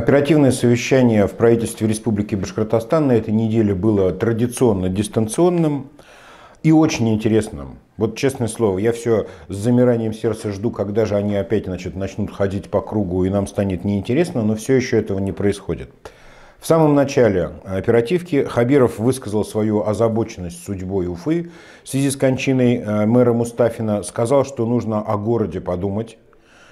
Оперативное совещание в правительстве Республики Башкортостан на этой неделе было традиционно дистанционным и очень интересным. Вот честное слово, я все с замиранием сердца жду, когда же они опять значит, начнут ходить по кругу и нам станет неинтересно, но все еще этого не происходит. В самом начале оперативки Хабиров высказал свою озабоченность судьбой Уфы в связи с кончиной э, мэра Мустафина, сказал, что нужно о городе подумать,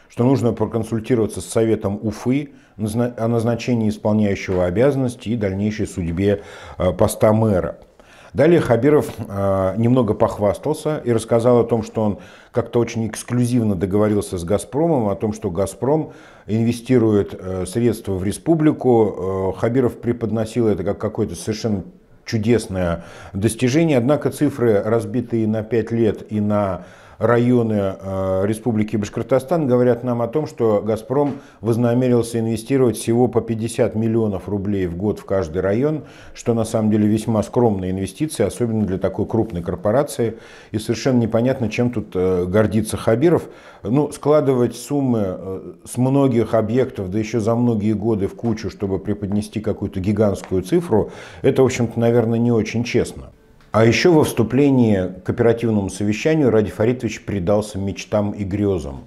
что нужно проконсультироваться с Советом Уфы о назначении исполняющего обязанности и дальнейшей судьбе э, поста мэра. Далее Хабиров э, немного похвастался и рассказал о том, что он как-то очень эксклюзивно договорился с «Газпромом», о том, что «Газпром» инвестирует э, средства в республику. Хабиров преподносил это как какое-то совершенно чудесное достижение, однако цифры, разбитые на 5 лет и на районы э, Республики Башкортостан говорят нам о том, что «Газпром» вознамерился инвестировать всего по 50 миллионов рублей в год в каждый район, что на самом деле весьма скромные инвестиции, особенно для такой крупной корпорации. И совершенно непонятно, чем тут э, гордится Хабиров. Ну, складывать суммы э, с многих объектов, да еще за многие годы в кучу, чтобы преподнести какую-то гигантскую цифру, это, в общем-то, наверное, не очень честно. А еще во вступлении к оперативному совещанию Ради Фаритович предался мечтам и грезам.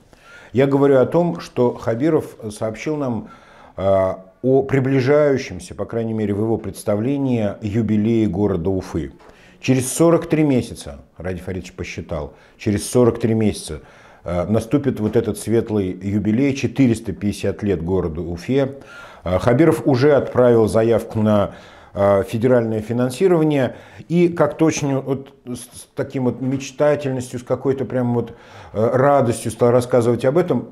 Я говорю о том, что Хабиров сообщил нам э, о приближающемся, по крайней мере в его представлении, юбилее города Уфы. Через 43 месяца, Ради Фаридович посчитал, через 43 месяца э, наступит вот этот светлый юбилей, 450 лет городу Уфе. Э, Хабиров уже отправил заявку на а, федеральное финансирование. И как точно вот с таким вот мечтательностью, с какой-то прям вот э, радостью стал рассказывать об этом,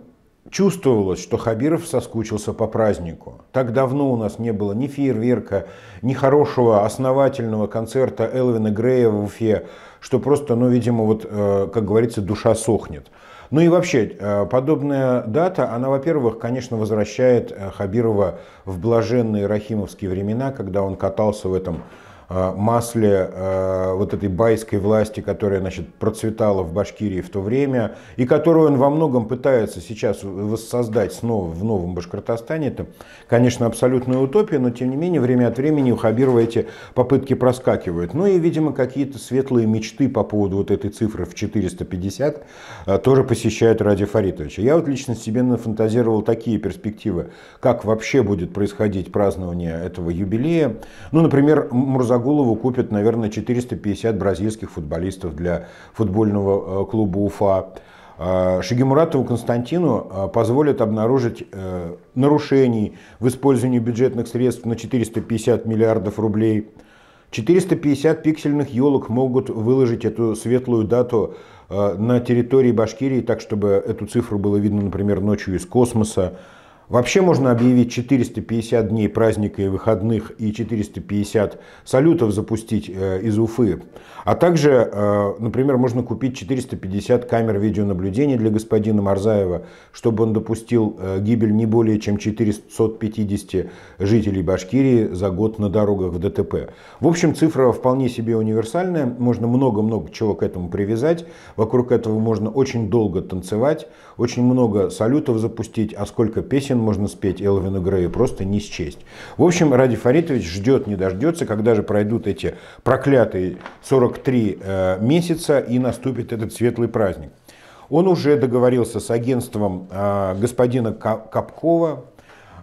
Чувствовалось, что Хабиров соскучился по празднику. Так давно у нас не было ни фейерверка, ни хорошего основательного концерта Элвина Грея в Уфе, что просто, ну, видимо, вот, э, как говорится, душа сохнет. Ну и вообще, э, подобная дата, она, во-первых, конечно, возвращает э, Хабирова в блаженные рахимовские времена, когда он катался в этом Э, масле э, вот этой байской власти, которая значит, процветала в Башкирии в то время, и которую он во многом пытается сейчас воссоздать снова в новом Башкортостане. Это, конечно, абсолютная утопия, но тем не менее время от времени у Хабирова эти попытки проскакивают. Ну и, видимо, какие-то светлые мечты по поводу вот этой цифры в 450 э, тоже посещают Ради Фаритовича. Я вот лично себе нафантазировал такие перспективы, как вообще будет происходить празднование этого юбилея. Ну, например, Мурзаков Голову купят, наверное, 450 бразильских футболистов для футбольного э, клуба «Уфа». А, Шагимуратову Константину э, позволят обнаружить э, нарушений в использовании бюджетных средств на 450 миллиардов рублей. 450 пиксельных елок могут выложить эту светлую дату на территории Башкирии, так чтобы эту цифру было видно, например, ночью из космоса. Вообще можно объявить 450 дней праздника и выходных и 450 салютов запустить э, из Уфы. А также, э, например, можно купить 450 камер видеонаблюдения для господина Марзаева, чтобы он допустил э, гибель не более чем 450 жителей Башкирии за год на дорогах в ДТП. В общем, цифра вполне себе универсальная. Можно много-много чего к этому привязать. Вокруг этого можно очень долго танцевать, очень много салютов запустить, а сколько песен Мерлин можно спеть, Элвину Грею просто не счесть. В общем, Ради Фаритович ждет, не дождется, когда же пройдут эти проклятые 43 э, месяца и наступит этот светлый праздник. Он уже договорился с агентством э, господина Капкова,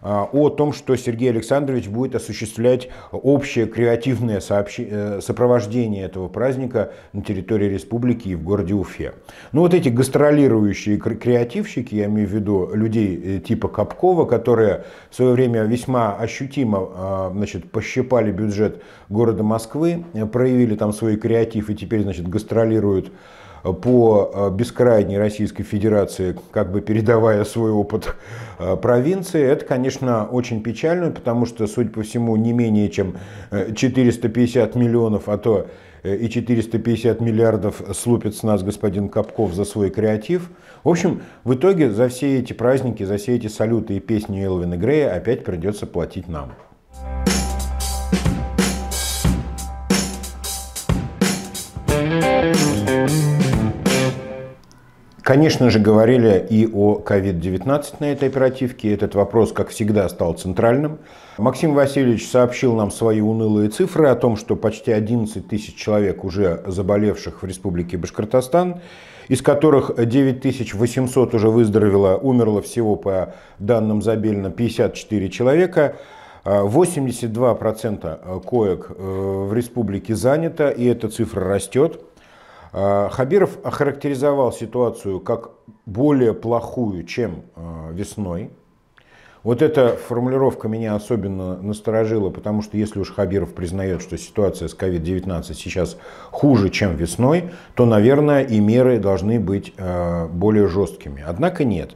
а, о том, что Сергей Александрович будет осуществлять общее креативное сообщ... Э, сопровождение этого праздника на территории республики и в городе Уфе. Ну вот эти гастролирующие креативщики, я имею в виду людей э, типа Капкова, которые в свое время весьма ощутимо а, значит, пощипали бюджет города Москвы, э, проявили там свой креатив и теперь значит, гастролируют по а, бескрайней Российской Федерации, как бы передавая свой опыт а, провинции, это, конечно, очень печально, потому что, судя по всему, не менее чем 450 э, миллионов, а то э, и 450 миллиардов слупит с нас господин Капков за свой креатив. В общем, в итоге за все эти праздники, за все эти салюты и песни Элвина Грея опять придется платить нам. Конечно же, говорили и о COVID-19 на этой оперативке. Этот вопрос, как всегда, стал центральным. Максим Васильевич сообщил нам свои унылые цифры о том, что почти 11 тысяч человек уже заболевших в Республике Башкортостан, из которых 9800 уже выздоровело, умерло всего по данным Забельна 54 человека. 82% а коек э, в республике занято, и эта цифра растет. А, Хабиров охарактеризовал ситуацию как более плохую, чем а, весной. Вот эта формулировка меня особенно насторожила, потому что если уж Хабиров признает, что ситуация с COVID-19 сейчас хуже, чем весной, то, наверное, и меры должны быть а, более жесткими. Однако нет.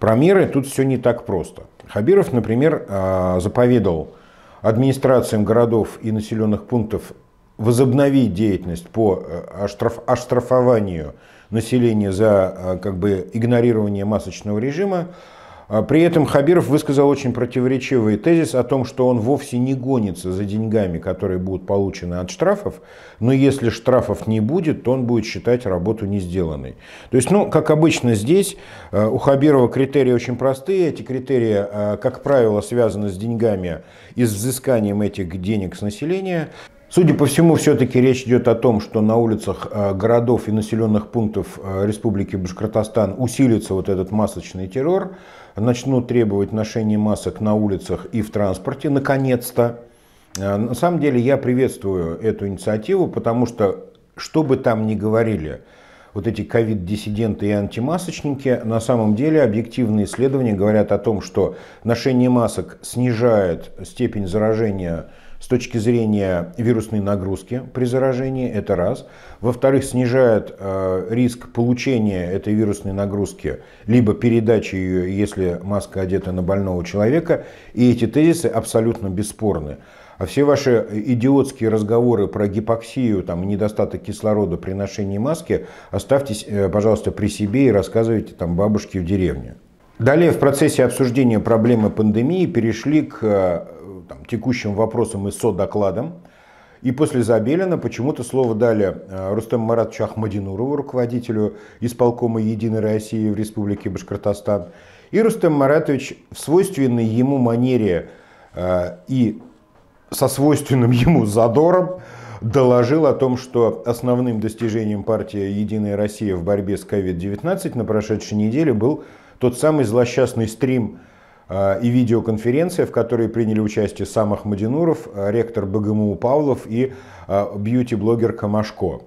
Про меры тут все не так просто. Хабиров, например, заповедовал администрациям городов и населенных пунктов возобновить деятельность по э, оштраф, оштрафованию населения за э, как бы, игнорирование масочного режима. А при этом Хабиров высказал очень противоречивый тезис о том, что он вовсе не гонится за деньгами, которые будут получены от штрафов, но если штрафов не будет, то он будет считать работу не сделанной. То есть, ну, как обычно здесь, э, у Хабирова критерии очень простые. Эти критерии, как правило, связаны с деньгами и с взысканием этих денег с населения. Судя по всему, все-таки речь идет о том, что на улицах э, городов и населенных пунктов э, Республики Башкортостан усилится вот этот масочный террор, начнут требовать ношения масок на улицах и в транспорте, наконец-то. Э, на самом деле я приветствую эту инициативу, потому что, что бы там ни говорили, вот эти ковид-диссиденты и антимасочники, на самом деле объективные исследования говорят о том, что ношение масок снижает степень заражения с точки зрения вирусной нагрузки при заражении, это раз. Во-вторых, снижает э, риск получения этой вирусной нагрузки, либо передачи ее, если маска одета на больного человека. И эти тезисы абсолютно бесспорны. А все ваши э, идиотские разговоры про гипоксию, там, недостаток кислорода при ношении маски оставьтесь, э, пожалуйста, при себе и рассказывайте там бабушке в деревне. Далее в процессе обсуждения проблемы пандемии перешли к там, текущим вопросам и со содокладом. И после Забелина почему-то слово дали э, Рустам Маратовичу Ахмадинурову, руководителю исполкома «Единой России» в Республике Башкортостан. И Рустам Маратович в свойственной ему манере э, и со свойственным ему задором доложил о том, что основным достижением партии «Единая Россия» в борьбе с COVID-19 на прошедшей неделе был тот самый злосчастный стрим а, и видеоконференция, в которой приняли участие сам Ахмадинуров, а, ректор БГМУ Павлов и а, бьюти-блогер Камашко.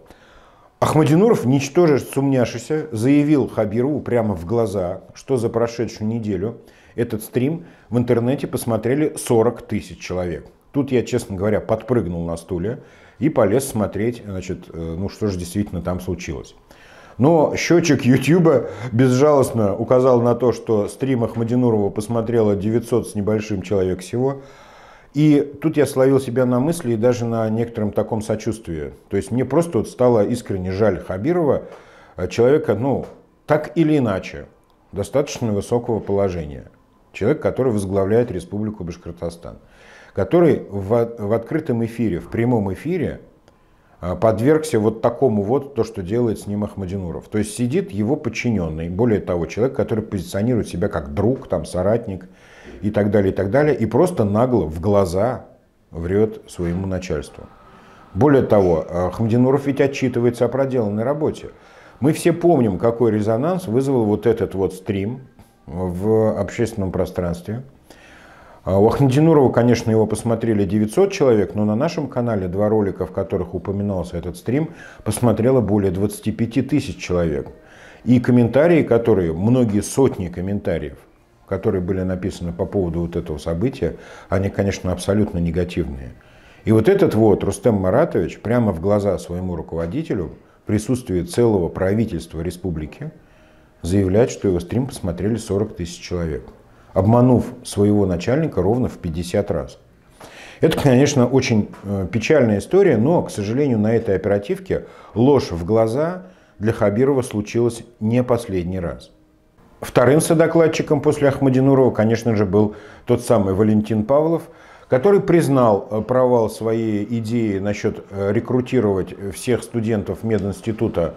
Ахмадинуров, ничтоже сумняшися, заявил Хабиру прямо в глаза, что за прошедшую неделю этот стрим в интернете посмотрели 40 тысяч человек. Тут я, честно говоря, подпрыгнул на стуле и полез смотреть, значит, э, ну что же действительно там случилось. Но счетчик YouTube безжалостно указал на то, что стрим Ахмадинурова посмотрело 900 с небольшим человек всего. И тут я словил себя на мысли и даже на некотором таком сочувствии. То есть мне просто вот стало искренне жаль Хабирова, э, человека, ну, так или иначе, достаточно высокого положения. Человек, который возглавляет Республику Башкортостан. Который в, в открытом эфире, в прямом эфире Э, подвергся вот такому вот то, что делает с ним Ахмадинуров. То есть сидит его подчиненный, более того, человек, который позиционирует себя как друг, там, соратник и так далее, и так далее, и просто нагло в глаза врет своему начальству. Более того, э, Ахмадинуров ведь отчитывается о проделанной работе. Мы все помним, какой резонанс вызвал вот этот вот стрим в общественном пространстве – а у Ахмединурова, конечно, его посмотрели 900 человек, но на нашем канале два ролика, в которых упоминался этот стрим, посмотрело более 25 тысяч человек. И комментарии, которые, многие сотни комментариев, которые были написаны по поводу вот этого события, они, конечно, абсолютно негативные. И вот этот вот Рустем Маратович прямо в глаза своему руководителю в присутствии целого правительства республики заявляет, что его стрим посмотрели 40 тысяч человек обманув своего начальника ровно в 50 раз. Это, конечно, очень э, печальная история, но, к сожалению, на этой оперативке ложь в глаза для Хабирова случилась не последний раз. Вторым содокладчиком после Ахмадинурова, конечно же, был тот самый Валентин Павлов, который признал э, провал своей идеи насчет э, рекрутировать всех студентов мединститута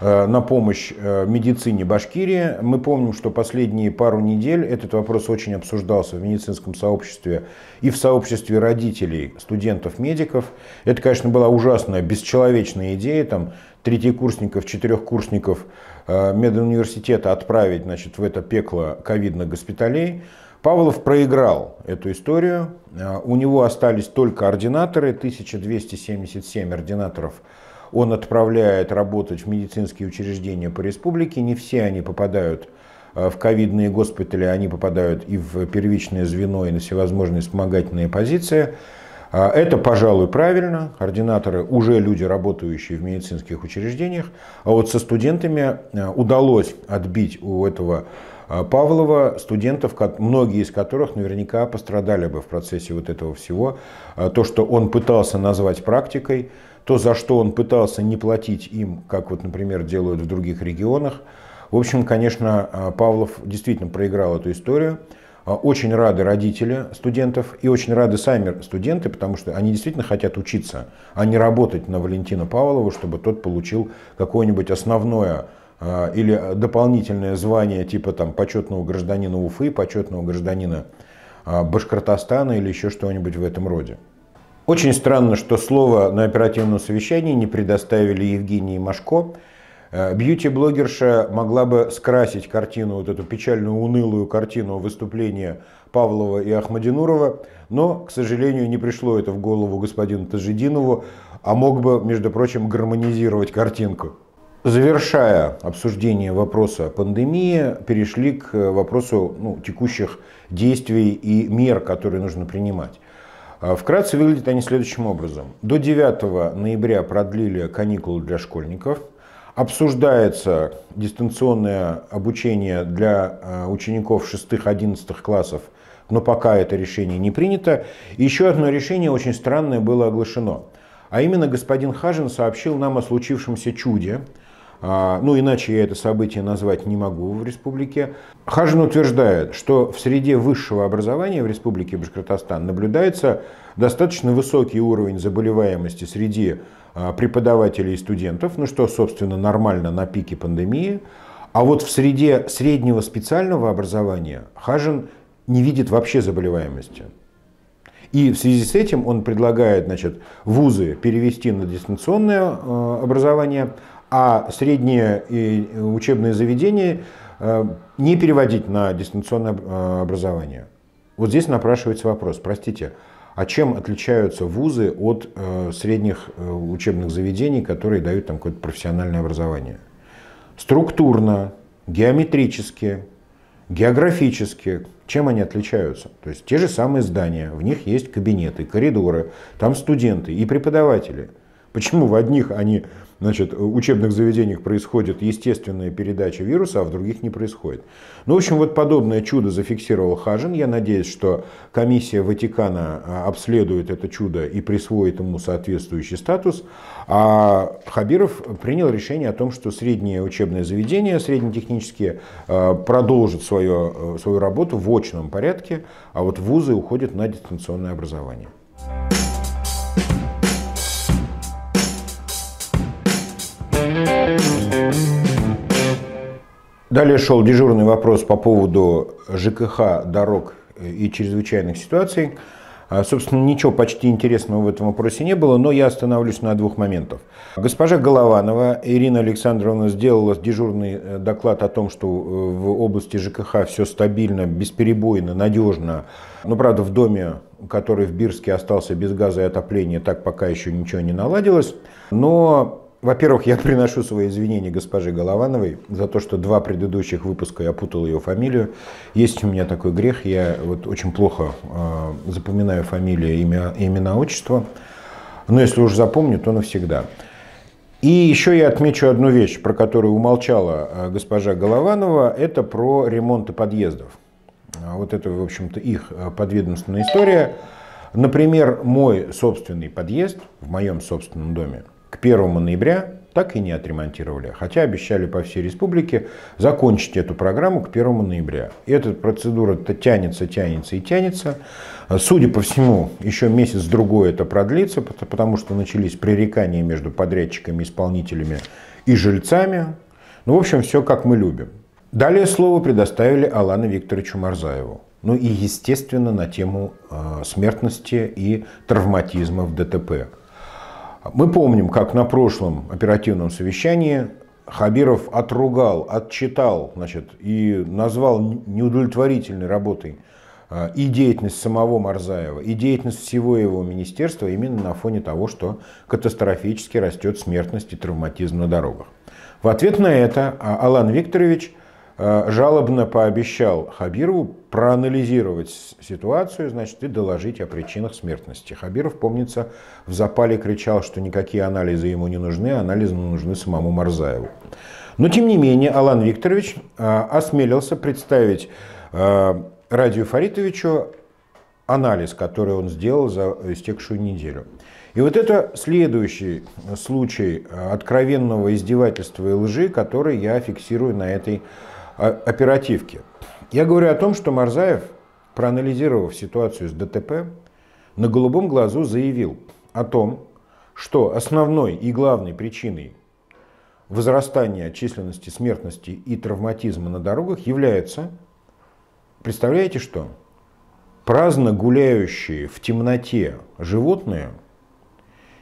Э, на помощь э, медицине Башкирии. Мы помним, что последние пару недель этот вопрос очень обсуждался в медицинском сообществе и в сообществе родителей, студентов-медиков. Это, конечно, была ужасная, бесчеловечная идея, там, третьекурсников, четырехкурсников э, медуниверситета отправить значит, в это пекло ковидных госпиталей. Павлов проиграл эту историю. У него остались только ординаторы, 1277 ординаторов – он отправляет работать в медицинские учреждения по республике. Не все они попадают э, в ковидные госпитали, они попадают и в первичное звено, и на всевозможные вспомогательные позиции. А, это, пожалуй, правильно. Ординаторы уже люди, работающие в медицинских учреждениях. А вот со студентами э, удалось отбить у этого э, Павлова студентов, многие из которых наверняка пострадали бы в процессе вот этого всего. А, то, что он пытался назвать практикой – то, за что он пытался не платить им, как вот, например, делают в других регионах. В общем, конечно, а, Павлов действительно проиграл эту историю. А, очень рады родители студентов и очень рады сами студенты, потому что они действительно хотят учиться, а не работать на Валентина Павлова, чтобы тот получил какое-нибудь основное а, или дополнительное звание типа там почетного гражданина Уфы, почетного гражданина Башкортостана или еще что-нибудь в этом роде. Очень странно, что слово на оперативном совещании не предоставили Евгении Машко. Э, бьюти-блогерша могла бы скрасить картину, вот эту печальную, унылую картину выступления Павлова и Ахмадинурова, но, к сожалению, не пришло это в голову господину Тажидинову, а мог бы, между прочим, гармонизировать картинку. Завершая обсуждение вопроса пандемии, перешли к э, вопросу ну, текущих действий и мер, которые нужно принимать. А вкратце выглядят они следующим образом. До 9 ноября продлили каникулы для школьников. Обсуждается дистанционное обучение для а, учеников 6-11 классов, но пока это решение не принято. Еще одно решение очень странное было оглашено. А именно господин Хажин сообщил нам о случившемся чуде – а, ну иначе я это событие назвать не могу в республике. Хажин утверждает, что в среде высшего образования в республике Башкортостан наблюдается достаточно высокий уровень заболеваемости среди а, преподавателей и студентов, ну что, собственно, нормально на пике пандемии. А вот в среде среднего специального образования Хажин не видит вообще заболеваемости. И в связи с этим он предлагает значит, вузы перевести на дистанционное а, образование, а средние учебные заведения э, не переводить на дистанционное э, образование. Вот здесь напрашивается вопрос, простите, а чем отличаются вузы от э, средних учебных заведений, которые дают там какое-то профессиональное образование? Структурно, геометрически, географически, чем они отличаются? То есть те же самые здания, в них есть кабинеты, коридоры, там студенты и преподаватели. Почему в одних они Значит, в учебных заведениях происходит естественная передача вируса, а в других не происходит. Ну, в общем, вот подобное чудо зафиксировал Хажин. Я надеюсь, что комиссия Ватикана а, обследует это чудо и присвоит ему соответствующий статус. А Хабиров принял решение о том, что средние учебные заведения, среднетехнические, а, продолжат свою а, свою работу в очном порядке, а вот вузы уходят на дистанционное образование. Далее шел дежурный вопрос по поводу ЖКХ, дорог и чрезвычайных ситуаций. А, собственно, ничего почти интересного в этом вопросе не было, но я остановлюсь на двух моментах. Госпожа Голованова Ирина Александровна сделала дежурный э, доклад о том, что э, в области ЖКХ все стабильно, бесперебойно, надежно. Но, ну, правда, в доме, который в Бирске остался без газа и отопления, так пока еще ничего не наладилось. Но во-первых, я приношу свои извинения госпоже Головановой за то, что два предыдущих выпуска я путал ее фамилию. Есть у меня такой грех, я вот очень плохо э, запоминаю фамилии, имя, имена, отчество. Но если уж запомню, то навсегда. И еще я отмечу одну вещь, про которую умолчала а, госпожа Голованова, это про ремонты подъездов. А, вот это, в общем-то, их подведомственная история. Например, мой собственный подъезд в моем собственном доме – к 1 ноября так и не отремонтировали. Хотя обещали по всей республике закончить эту программу к 1 ноября. И эта процедура -то тянется, тянется и тянется. Судя по всему, еще месяц-другой это продлится, потому что начались пререкания между подрядчиками, исполнителями и жильцами. Ну, в общем, все как мы любим. Далее слово предоставили Алану Викторовичу Марзаеву. Ну и, естественно, на тему э, смертности и травматизма в ДТП. Мы помним, как на прошлом оперативном совещании Хабиров отругал, отчитал значит, и назвал неудовлетворительной работой э, и деятельность самого Марзаева, и деятельность всего его министерства именно на фоне того, что катастрофически растет смертность и травматизм на дорогах. В ответ на это а, Алан Викторович Э, жалобно пообещал Хабирову проанализировать ситуацию, значит, и доложить о причинах смертности. Хабиров, помнится, в запале кричал, что никакие анализы ему не нужны, а анализы нужны самому Марзаеву. Но, тем не менее, Алан Викторович э, осмелился представить э, Радию Фаритовичу анализ, который он сделал за истекшую неделю. И вот это следующий случай откровенного издевательства и лжи, который я фиксирую на этой оперативки. Я говорю о том, что Марзаев, проанализировав ситуацию с ДТП, на голубом глазу заявил о том, что основной и главной причиной возрастания численности смертности и травматизма на дорогах является, представляете что, праздно гуляющие в темноте животные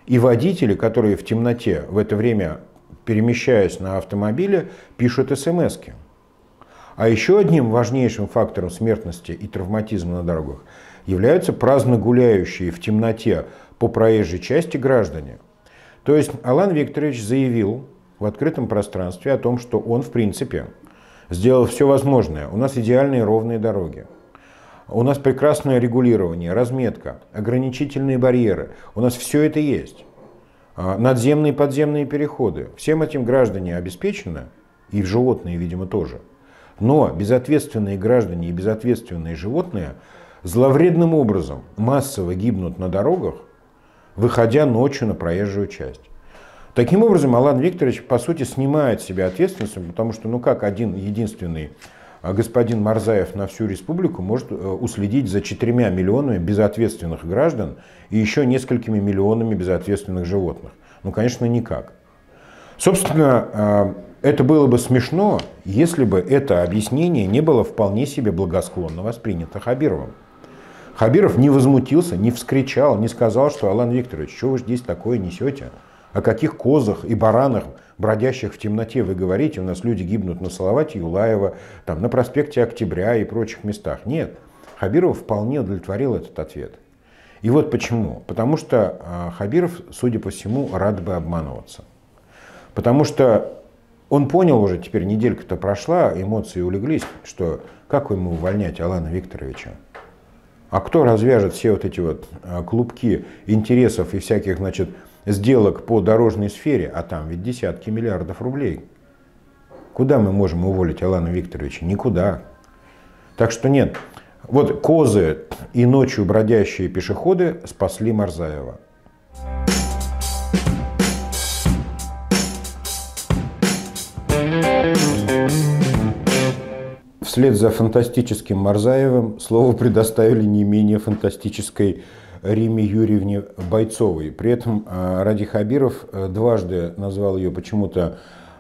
и водители, которые в темноте в это время, перемещаясь на автомобиле, пишут смс -ки. А еще одним важнейшим фактором смертности и травматизма на дорогах являются праздно гуляющие в темноте по проезжей части граждане. То есть Алан Викторович заявил в открытом пространстве о том, что он, в принципе, сделал все возможное. У нас идеальные ровные дороги. У нас прекрасное регулирование, разметка, ограничительные барьеры. У нас все это есть. А, надземные и подземные переходы. Всем этим граждане обеспечены, и животные, видимо, тоже. Но безответственные граждане и безответственные животные зловредным образом массово гибнут на дорогах, выходя ночью на проезжую часть. Таким образом, Алан Викторович, по сути, снимает с себя ответственность, потому что, ну как один единственный а, господин Марзаев на всю республику может э, уследить за четырьмя миллионами безответственных граждан и еще несколькими миллионами безответственных животных. Ну, конечно, никак. Собственно, а, это было бы смешно, если бы это объяснение не было вполне себе благосклонно воспринято Хабировым. Хабиров не возмутился, не вскричал, не сказал, что Алан Викторович, что вы здесь такое несете? О каких козах и баранах, бродящих в темноте, вы говорите? У нас люди гибнут на Салавате Юлаева, там, на проспекте Октября и прочих местах. Нет, Хабиров вполне удовлетворил этот ответ. И вот почему. Потому что а, Хабиров, судя по всему, рад бы обманываться. Потому что он понял уже, теперь неделька-то прошла, эмоции улеглись, что как ему увольнять Алана Викторовича? А кто развяжет все вот эти вот а, клубки интересов и всяких, значит, сделок по дорожной сфере, а там ведь десятки миллиардов рублей. Куда мы можем уволить Алана Викторовича? Никуда. Так что нет, вот козы и ночью бродящие пешеходы спасли Марзаева. Вслед за фантастическим Марзаевым слово предоставили не менее фантастической Риме Юрьевне Бойцовой. При этом э, Ради Хабиров э, дважды назвал ее почему-то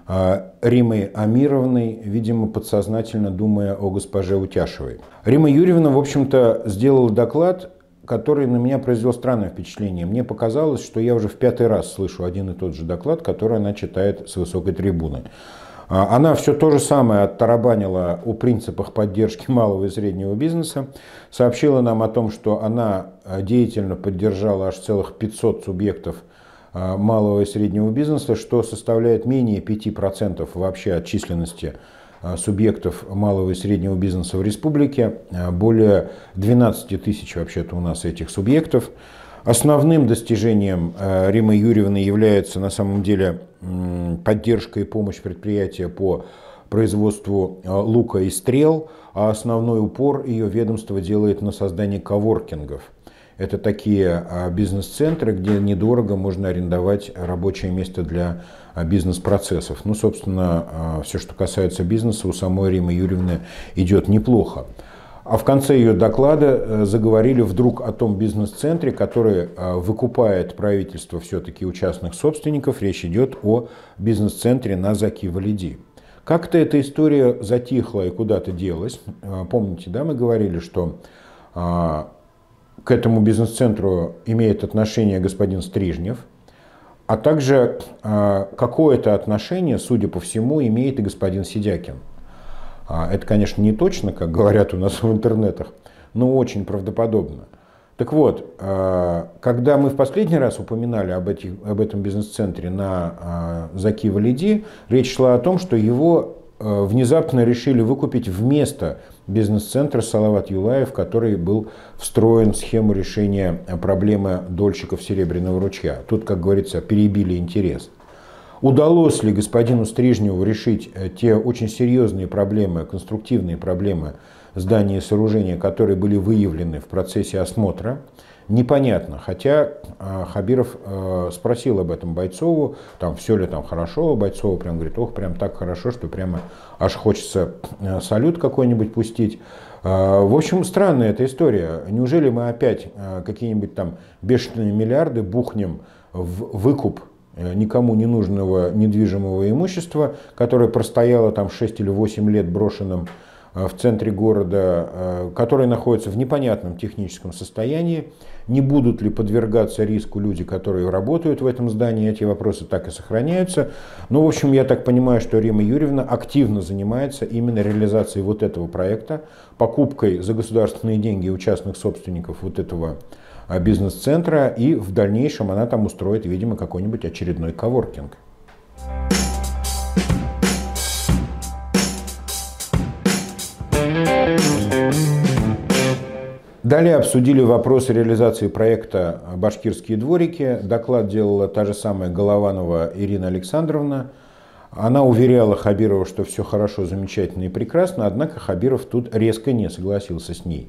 э, Римой Амировной, видимо, подсознательно думая о госпоже Утяшевой. Рима Юрьевна, в общем-то, сделала доклад, который на меня произвел странное впечатление. Мне показалось, что я уже в пятый раз слышу один и тот же доклад, который она читает с высокой трибуны. А, она все то же самое оттарабанила о принципах поддержки малого и среднего бизнеса, сообщила нам о том, что она а, деятельно поддержала аж целых 500 субъектов а, малого и среднего бизнеса, что составляет менее 5% вообще от численности субъектов малого и среднего бизнеса в республике. Более 12 тысяч вообще-то у нас этих субъектов. Основным достижением э, Римы Юрьевны является на самом деле поддержка и помощь предприятия по производству э, лука и стрел, а основной упор ее ведомство делает на создание коворкингов. Это такие а, бизнес-центры, где недорого можно арендовать рабочее место для а, бизнес-процессов. Ну, собственно, а, все, что касается бизнеса, у самой Римы Юрьевны идет неплохо. А в конце ее доклада э, заговорили вдруг о том бизнес-центре, который э, выкупает правительство все-таки у частных собственников. Речь идет о бизнес-центре на Закивалиди. Как-то эта история затихла и куда-то делась. Э, помните, да, мы говорили, что к этому бизнес-центру имеет отношение господин Стрижнев, а также какое-то отношение, судя по всему, имеет и господин Сидякин. А это, конечно, не точно, как говорят у нас в интернетах, но очень правдоподобно. Так вот, э, когда мы в последний раз упоминали об, этих, об этом бизнес-центре на э, Заки Валиди, речь шла о том, что его э, внезапно решили выкупить вместо бизнес-центра «Салават Юлаев», который был встроен в схему решения проблемы дольщиков Серебряного ручья. Тут, как говорится, перебили интерес. Удалось ли господину Стрижневу решить э, те очень серьезные проблемы, конструктивные проблемы здания и сооружения, которые были выявлены в процессе осмотра? Непонятно, хотя э, Хабиров э, спросил об этом Бойцову, там все ли там хорошо, Бойцова прям говорит, ох, прям так хорошо, что прямо аж хочется салют какой-нибудь пустить. В общем, странная эта история. Неужели мы опять какие-нибудь там бешеные миллиарды бухнем в выкуп Э, никому не нужного недвижимого имущества, которое простояло там 6 или 8 лет брошенным э, в центре города, э, которое находится в непонятном техническом состоянии. Не будут ли подвергаться риску люди, которые работают в этом здании, эти вопросы так и сохраняются. Ну, в общем, я так понимаю, что Рима Юрьевна активно занимается именно реализацией вот этого проекта, покупкой за государственные деньги у частных собственников вот этого проекта а, бизнес-центра, и в дальнейшем она там устроит, видимо, какой-нибудь очередной коворкинг. Далее обсудили вопрос реализации проекта «Башкирские дворики». Доклад делала та же самая Голованова Ирина Александровна. Она уверяла Хабирова, что все хорошо, замечательно и прекрасно, однако Хабиров тут резко не согласился с ней.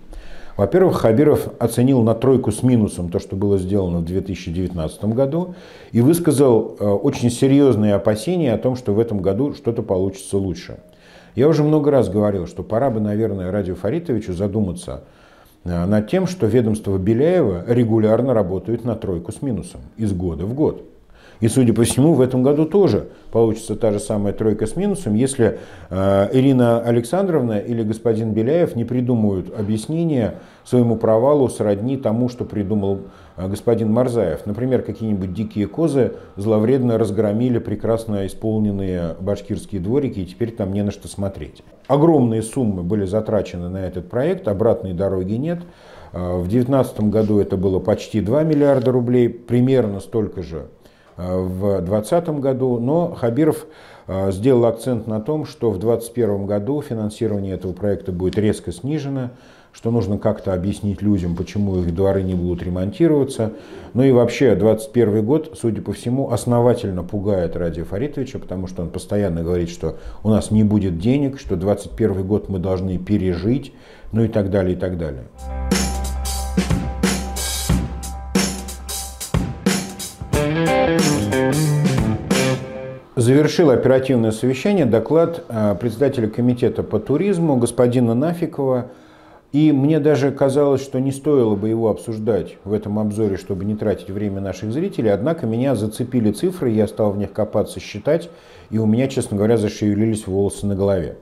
Во-первых, Хабиров оценил на тройку с минусом то, что было сделано в 2019 году, и высказал э, очень серьезные опасения о том, что в этом году что-то получится лучше. Я уже много раз говорил, что пора бы, наверное, Радио Фаритовичу задуматься э, над тем, что ведомство Беляева регулярно работает на тройку с минусом из года в год. И, судя по всему, в этом году тоже получится та же самая тройка с минусом, если э, Ирина Александровна или господин Беляев не придумают объяснение своему провалу сродни тому, что придумал э, господин Марзаев. Например, какие-нибудь дикие козы зловредно разгромили прекрасно исполненные башкирские дворики, и теперь там не на что смотреть. Огромные суммы были затрачены на этот проект, обратной дороги нет. Э, в 2019 году это было почти 2 миллиарда рублей, примерно столько же Э, в 2020 году, но Хабиров э, сделал акцент на том, что в 2021 году финансирование этого проекта будет резко снижено, что нужно как-то объяснить людям, почему их дворы не будут ремонтироваться. Ну и вообще 21 год, судя по всему, основательно пугает Радия Фаритовича, потому что он постоянно говорит, что у нас не будет денег, что 21 год мы должны пережить, ну и так далее, и так далее. Завершил оперативное совещание доклад э, председателя комитета по туризму господина Нафикова. И мне даже казалось, что не стоило бы его обсуждать в этом обзоре, чтобы не тратить время наших зрителей. Однако меня зацепили цифры, я стал в них копаться, считать, и у меня, честно говоря, зашевелились волосы на голове.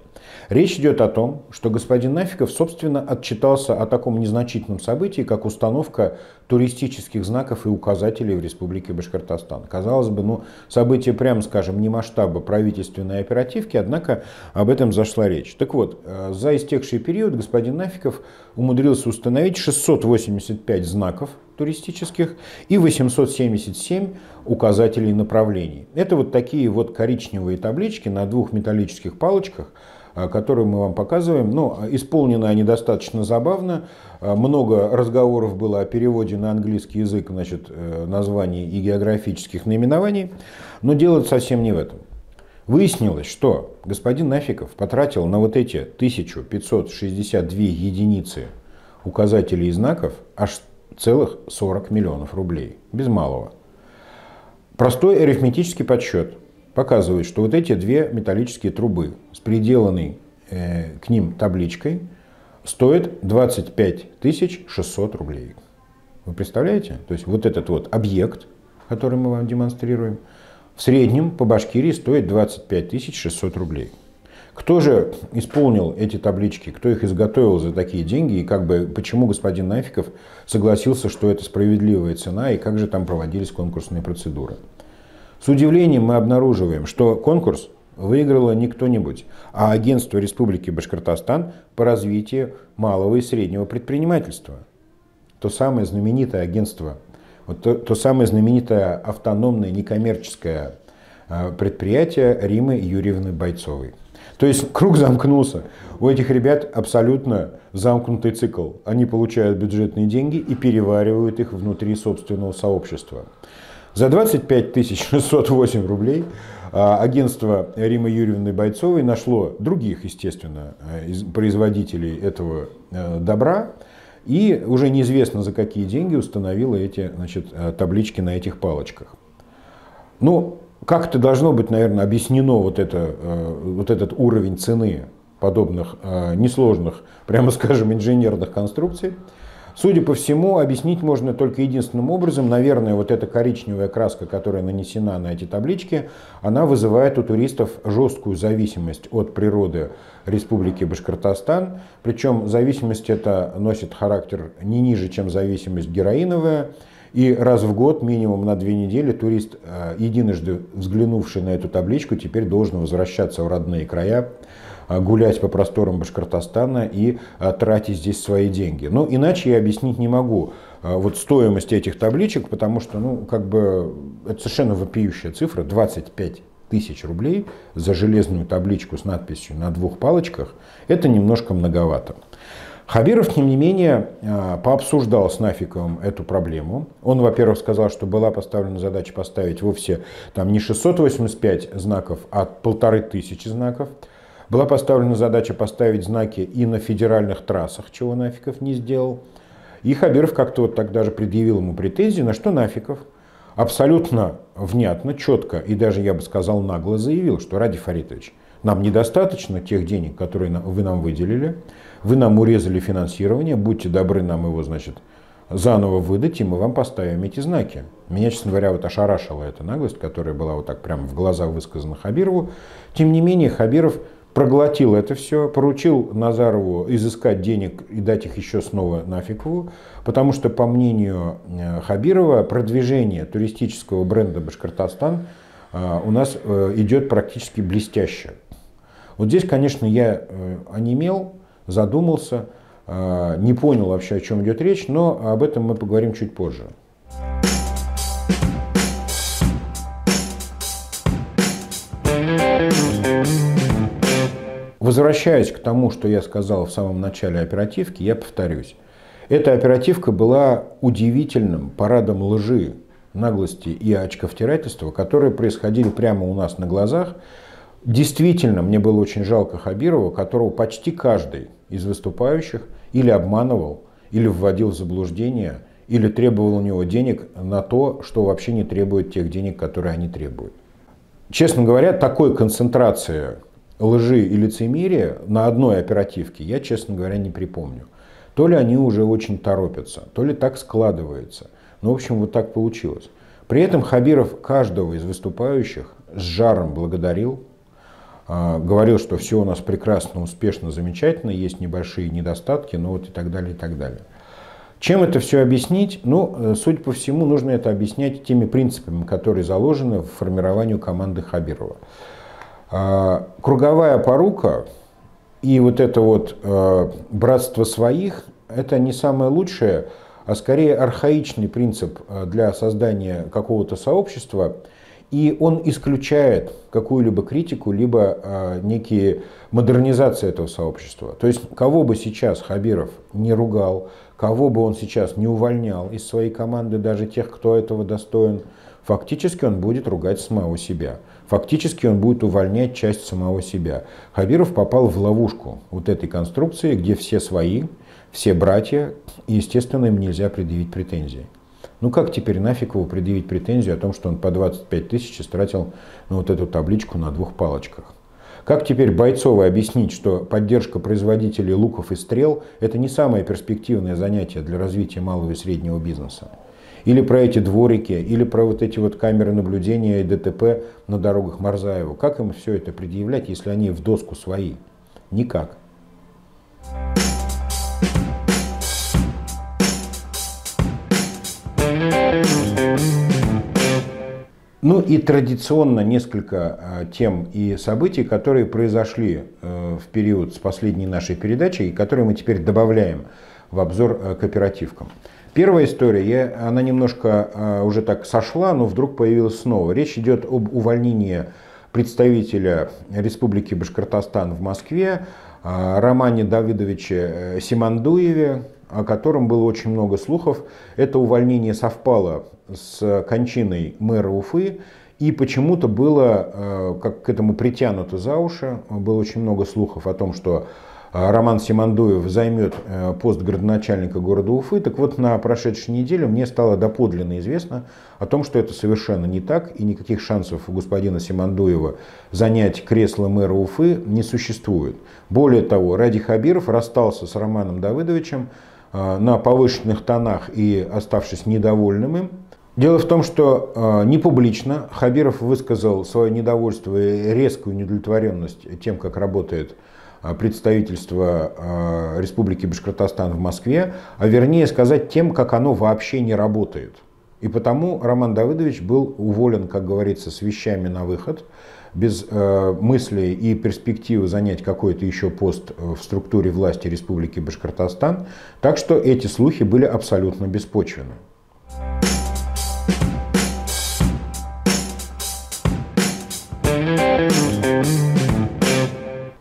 Речь идет о том, что господин Нафиков, собственно, отчитался о таком незначительном событии, как установка туристических знаков и указателей в Республике Башкортостан. Казалось бы, ну, событие, прямо скажем, не масштаба правительственной оперативки, однако об этом зашла речь. Так вот, э, за истекший период господин Нафиков умудрился установить 685 знаков туристических и 877 указателей направлений. Это вот такие вот коричневые таблички на двух металлических палочках – Э, которую мы вам показываем. но ну, исполнены они достаточно забавно. Э, много разговоров было о переводе на английский язык значит, э, названий и географических наименований. Но дело совсем не в этом. Выяснилось, что господин Нафиков потратил на вот эти 1562 единицы указателей и знаков аж целых 40 миллионов рублей. Без малого. Простой арифметический подсчет – показывает, что вот эти две металлические трубы с приделанной э, к ним табличкой стоят 25 600 рублей. Вы представляете? То есть вот этот вот объект, который мы вам демонстрируем, в среднем по Башкирии стоит 25 600 рублей. Кто же исполнил эти таблички, кто их изготовил за такие деньги, и как бы почему господин Нафиков согласился, что это справедливая цена, и как же там проводились конкурсные процедуры? С удивлением мы обнаруживаем, что конкурс выиграла не кто-нибудь, а Агентство Республики Башкортостан по развитию малого и среднего предпринимательства. То самое знаменитое агентство, вот то, то самое знаменитое автономное некоммерческое а, предприятие Римы Юрьевны Бойцовой. То есть круг замкнулся. У этих ребят абсолютно замкнутый цикл. Они получают бюджетные деньги и переваривают их внутри собственного сообщества. За 25 608 рублей а, агентство Римы Юрьевны Бойцовой нашло других, естественно, э, производителей этого э, добра. И уже неизвестно, за какие деньги установила эти значит, э, таблички на этих палочках. Ну, как-то должно быть, наверное, объяснено вот, это, вот этот уровень цены подобных несложных, прямо скажем, инженерных конструкций. Судя по всему, объяснить можно только единственным образом. Наверное, вот эта коричневая краска, которая нанесена на эти таблички, она вызывает у туристов жесткую зависимость от природы Республики Башкортостан. Причем зависимость эта носит характер не ниже, чем зависимость героиновая. И раз в год, минимум на две недели, турист, э, единожды взглянувший на эту табличку, теперь должен возвращаться в родные края а, гулять по просторам Башкортостана и а, тратить здесь свои деньги. Но ну, иначе я объяснить не могу а, вот стоимость этих табличек, потому что, ну, как бы, это совершенно вопиющая цифра, 25 тысяч рублей за железную табличку с надписью на двух палочках, это немножко многовато. Хабиров, тем не менее, пообсуждал с Нафиковым эту проблему. Он, во-первых, сказал, что была поставлена задача поставить вовсе там, не 685 знаков, а полторы тысячи знаков – была поставлена задача поставить знаки и на федеральных трассах, чего Нафиков не сделал. И Хабиров как-то вот так даже предъявил ему претензии, на что Нафиков абсолютно внятно, четко и даже, я бы сказал, нагло заявил, что Ради Фаритович, нам недостаточно тех денег, которые вы нам выделили, вы нам урезали финансирование, будьте добры нам его, значит, заново выдать, и мы вам поставим эти знаки. Меня, честно говоря, вот ошарашила эта наглость, которая была вот так прямо в глаза высказана Хабирову. Тем не менее, Хабиров проглотил это все, поручил Назарову изыскать денег и дать их еще снова Нафикову, потому что, по мнению э, Хабирова, продвижение туристического бренда «Башкортостан» э, у нас э, идет практически блестяще. Вот здесь, конечно, я онемел, задумался, не понял вообще, о чем идет речь, но об этом мы поговорим чуть позже. Возвращаясь к тому, что я сказал в самом начале оперативки, я повторюсь. Эта оперативка была удивительным парадом лжи, наглости и очковтирательства, которые происходили прямо у нас на глазах. Действительно, мне было очень жалко Хабирова, которого почти каждый из выступающих или обманывал, или вводил в заблуждение, или требовал у него денег на то, что вообще не требует тех денег, которые они требуют. Честно говоря, такой концентрации лжи и лицемерия на одной оперативке я, честно говоря, не припомню. То ли они уже очень торопятся, то ли так складывается. Ну, в общем, вот так получилось. При этом Хабиров каждого из выступающих с жаром благодарил, а, говорил, что все у нас прекрасно, успешно, замечательно, есть небольшие недостатки, но ну вот и так далее, и так далее. Чем это все объяснить? Ну, э, судя по всему, нужно это объяснять теми принципами, которые заложены в формировании команды Хабирова. А, круговая порука и вот это вот э, братство своих – это не самое лучшее, а скорее архаичный принцип э, для создания какого-то сообщества, и он исключает какую-либо критику, либо э, некие модернизации этого сообщества. То есть, кого бы сейчас Хабиров не ругал, кого бы он сейчас не увольнял из своей команды, даже тех, кто этого достоин, фактически он будет ругать самого себя. Фактически он будет увольнять часть самого себя. Хабиров попал в ловушку вот этой конструкции, где все свои, все братья, и, естественно, им нельзя предъявить претензии. Ну как теперь нафиг его предъявить претензию о том, что он по 25 тысяч истратил на вот эту табличку на двух палочках? Как теперь Бойцовой объяснить, что поддержка производителей луков и стрел – это не самое перспективное занятие для развития малого и среднего бизнеса? Или про эти дворики, или про вот эти вот камеры наблюдения и ДТП на дорогах Марзаева. Как им все это предъявлять, если они в доску свои? Никак. Ну и традиционно несколько а, тем и событий, которые произошли э, в период с последней нашей передачи и которые мы теперь добавляем в обзор э, кооперативкам. Первая история, я, она немножко э, уже так сошла, но вдруг появилась снова. Речь идет об увольнении представителя Республики Башкортостан в Москве а, э, Романе Давидовиче Симандуеве, о котором было очень много слухов. Это увольнение совпало с кончиной мэра Уфы, и почему-то было, э, как к этому притянуто за уши, было очень много слухов о том, что а Роман Симандуев займет э, пост городоначальника города Уфы. Так вот, на прошедшей неделе мне стало доподлинно известно о том, что это совершенно не так, и никаких шансов у господина Симандуева занять кресло мэра Уфы не существует. Более того, Ради Хабиров расстался с Романом Давыдовичем э, на повышенных тонах и оставшись недовольным им, Дело в том, что э, не публично Хабиров высказал свое недовольство и резкую недовлетворенность тем, как работает а, представительства Республики Башкортостан в Москве, а вернее сказать тем, как оно вообще не работает. И потому Роман Давыдович был уволен, как говорится, с вещами на выход, без э, мысли и перспективы занять какой-то еще пост э, в структуре власти Республики Башкортостан. Так что эти слухи были абсолютно беспочвенны.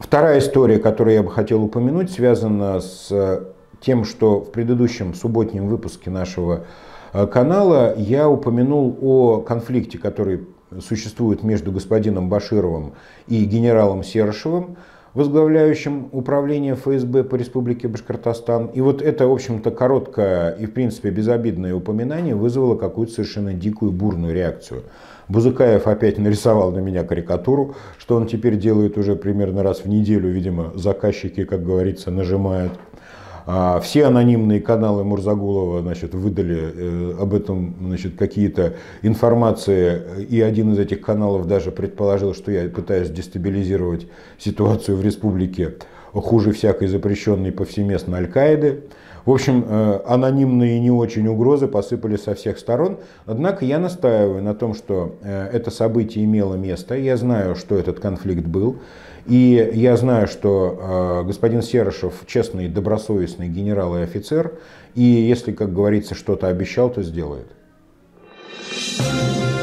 Вторая история, которую я бы хотел упомянуть, связана с э, тем, что в предыдущем субботнем выпуске нашего э, канала я упомянул о конфликте, который существует между господином Башировым и генералом Серышевым возглавляющим управление ФСБ по Республике Башкортостан. И вот это, в общем-то, короткое и, в принципе, безобидное упоминание вызвало какую-то совершенно дикую бурную реакцию. Бузыкаев опять нарисовал на меня карикатуру, что он теперь делает уже примерно раз в неделю, видимо, заказчики, как говорится, нажимают. А все анонимные каналы Мурзагулова значит, выдали э, об этом значит, какие-то информации, и один из этих каналов даже предположил, что я пытаюсь дестабилизировать ситуацию в республике хуже всякой запрещенной повсеместно Аль-Каиды. В общем, э, анонимные не очень угрозы посыпались со всех сторон. Однако я настаиваю на том, что э, это событие имело место. Я знаю, что этот конфликт был. И я знаю, что э, господин Серышев честный, добросовестный генерал и офицер, и если, как говорится, что-то обещал, то сделает. thank you